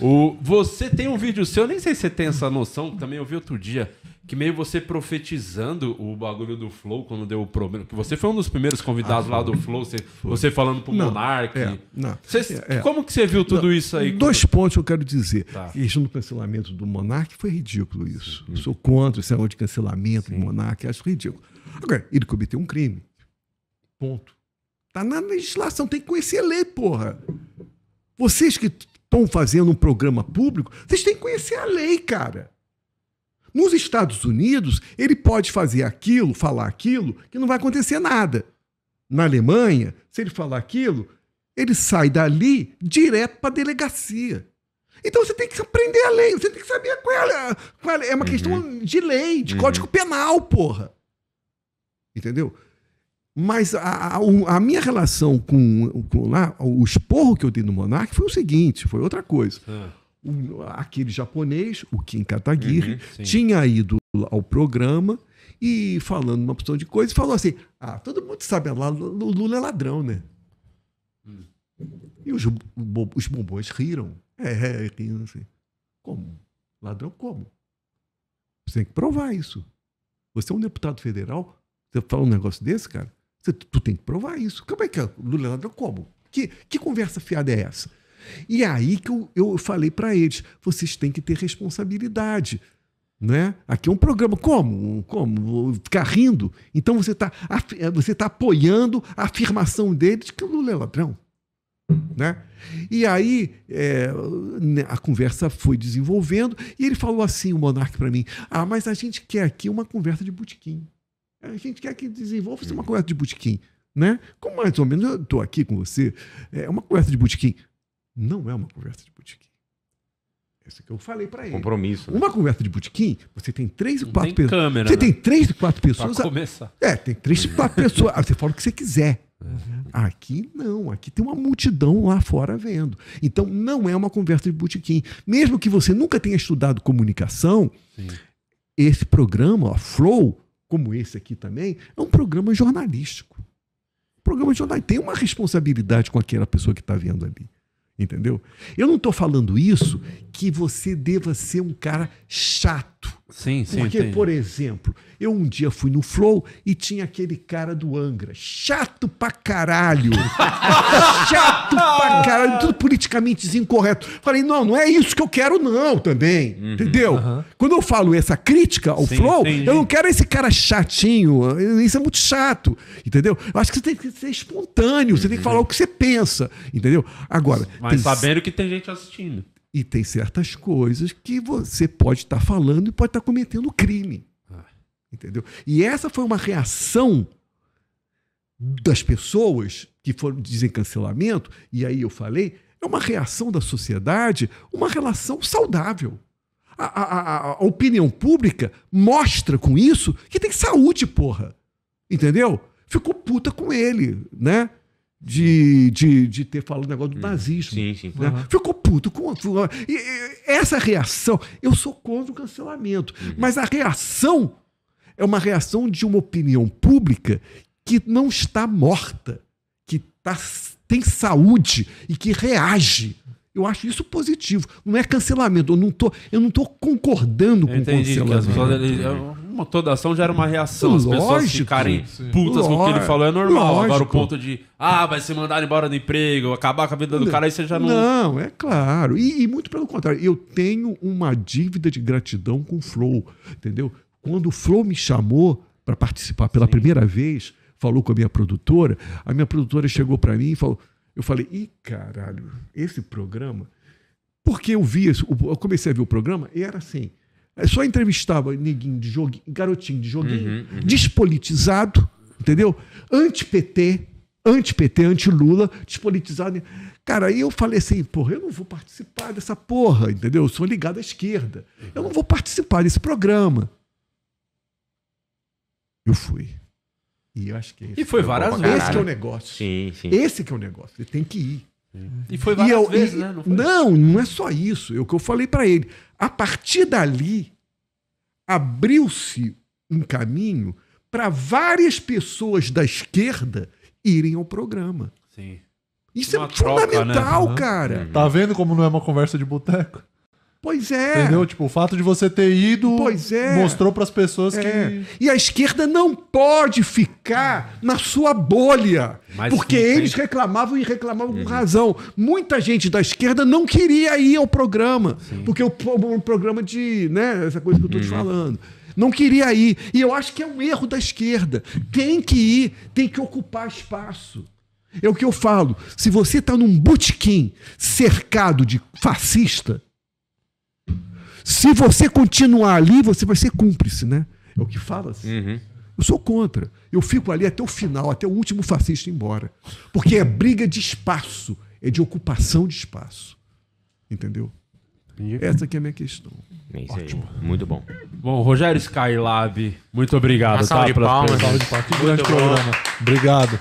O, você tem um vídeo seu, nem sei se você tem essa noção, também eu vi outro dia, que meio você profetizando o bagulho do Flow quando deu o problema. Que você foi um dos primeiros convidados ah, lá do Flow, você, você falando pro não, Monark. É, é, é, como que você viu tudo não, isso aí? Dois como... pontos eu quero dizer. Tá. Isso no cancelamento do Monark foi ridículo isso. Sim. Sou contra esse negócio de cancelamento Sim. do Monark, acho ridículo. Agora, ele cometeu um crime. Ponto. Tá na legislação, tem que conhecer a lei, porra. Vocês que estão fazendo um programa público, vocês têm que conhecer a lei, cara. Nos Estados Unidos, ele pode fazer aquilo, falar aquilo, que não vai acontecer nada. Na Alemanha, se ele falar aquilo, ele sai dali direto para a delegacia. Então você tem que aprender a lei, você tem que saber qual é a, qual é, é uma uhum. questão de lei, de uhum. código penal, porra. Entendeu? Mas a, a, a, minha relação com, com lá, o esporro que eu dei no Monark foi o seguinte, foi outra coisa. Ah. O, aquele japonês, o Kim Kataguiri, uhum, tinha ido ao programa e falando uma opção de coisa, falou assim: Ah, todo mundo sabe lá, o Lula é ladrão, né? Hum. E os, os bombons riram. É, é, riram assim. Como? Ladrão como? Você tem que provar isso. Você é um deputado federal, você fala um negócio desse, cara? Você, tu tem que provar isso. Como é que é? é Ladrão como? Que, que conversa fiada é essa? E é aí que eu, eu falei para eles: vocês têm que ter responsabilidade. Né? Aqui é um programa. Como? Como? Ficar rindo? Então você está eh, você tá apoiando a afirmação deles que o Lula é ladrão. Né? E aí é, a conversa foi desenvolvendo e ele falou assim, o Monarque para mim, ah, mas a gente quer aqui uma conversa de butiquim. A gente quer que desenvolva uma hum. conversa de botequim, né? Como mais ou menos eu estou aqui com você, é uma conversa de botequim. Não é uma conversa de botequim. Isso que eu falei para ele. Compromisso. Né? Uma conversa de botequim, você tem três e quatro pessoas. Câmera, você né? tem três e quatro pessoas. Pra começar. É, tem três e quatro pessoas. Ah, você fala o que você quiser. Uhum. Aqui não, aqui tem uma multidão lá fora vendo. Então não é uma conversa de botequim. Mesmo que você nunca tenha estudado comunicação, Sim. esse programa, ó, Flow, como esse aqui também, é um programa jornalístico. O programa jornalístico tem uma responsabilidade com aquela pessoa que está vendo ali. Entendeu? Eu não estou falando isso que você deva ser um cara chato chato. Sim, sim. Porque, entendi. por exemplo, eu um dia fui no Flow e tinha aquele cara do Angra. Chato pra caralho. chato pra caralho. Tudo politicamente incorreto. Falei, não, não é isso que eu quero, não, também. Uhum, entendeu? Uhum. Quando eu falo essa crítica ao sim, Flow, entendi. eu não quero esse cara chatinho. Isso é muito chato. Entendeu? Eu acho que você tem que ser espontâneo. Uhum. Você tem que uhum. falar o que você pensa. Entendeu? Agora. Mas tem... sabendo que tem gente assistindo. E tem certas coisas que você pode estar falando e pode estar cometendo crime. Ah. Entendeu? E essa foi uma reação das pessoas que foram dizem cancelamento, e aí eu falei, é uma reação da sociedade, uma relação saudável. A, a, a, opinião pública mostra com isso que tem saúde, porra. Entendeu? Ficou puta com ele, né? de, de, de ter falado o negócio do hum. nazismo. Sim, sim. Né? Uhum. Ficou puto com. E, e, essa reação, eu sou contra o cancelamento, uhum. mas a reação é uma reação de uma opinião pública que não está morta, que tá, tem saúde e que reage. Eu acho isso positivo. Não é cancelamento. Eu não tô, eu não tô concordando com o cancelamento. Pessoas, toda ação gera uma reação. As Lógico, pessoas ficarem putas com o que ele falou é normal. Lógico. Agora o ponto de, ah, vai ser mandado embora do emprego, acabar com a vida do cara, aí você já não. Não, é claro. E, e muito pelo contrário, eu tenho uma dívida de gratidão com o Flow, entendeu? Quando o Flow me chamou para participar pela sim. primeira vez, falou com a minha produtora, a minha produtora chegou para mim e falou. Eu falei, ih, caralho, esse programa. Porque eu vi, eu comecei a ver o programa e era assim: é só entrevistava neguinho de joguinho, garotinho de joguinho, uhum, uhum. despolitizado, entendeu? Anti-PT, anti-PT, anti-Lula, despolitizado. Cara, aí eu falei assim, porra, eu não vou participar dessa porra, entendeu? Eu sou ligado à esquerda. Eu não vou participar desse programa. Eu fui. E eu acho que E foi é várias vezes. Esse que é o negócio. Sim, sim. Esse que é o negócio. Ele tem que ir. E foi várias e eu, vezes, e, né? Não, não, não, é só isso. É o que eu falei para ele. A partir dali, abriu-se um caminho para várias pessoas da esquerda irem ao programa. Sim. Isso é uma é troca, né? fundamental, né? cara. Tá vendo como não é uma conversa de boteco? Pois é. Entendeu? Tipo, o fato de você ter ido é. mostrou para as pessoas é. que. E a esquerda não pode ficar na sua bolha. Mas porque eles reclamavam e reclamavam uhum. com razão. Muita gente da esquerda não queria ir ao programa. Sim. Porque o, programa de. Né, essa coisa que eu estou uhum. te falando. Não queria ir. E eu acho que é um erro da esquerda. Tem que ir, tem que ocupar espaço. É o que eu falo. Se você está num botequim cercado de fascista se você continuar ali, você vai ser cúmplice, né? É o que fala assim. Uhum. Eu sou contra. Eu fico ali até o final, até o último fascista ir embora. Porque é briga de espaço, é de ocupação de espaço. Entendeu? Essa que é a minha questão. É isso Ótimo. Aí. Muito bom. Bom, Rogério Skylab, muito obrigado. tá, de palmas. de palmas. Que grande bom. programa. Obrigado.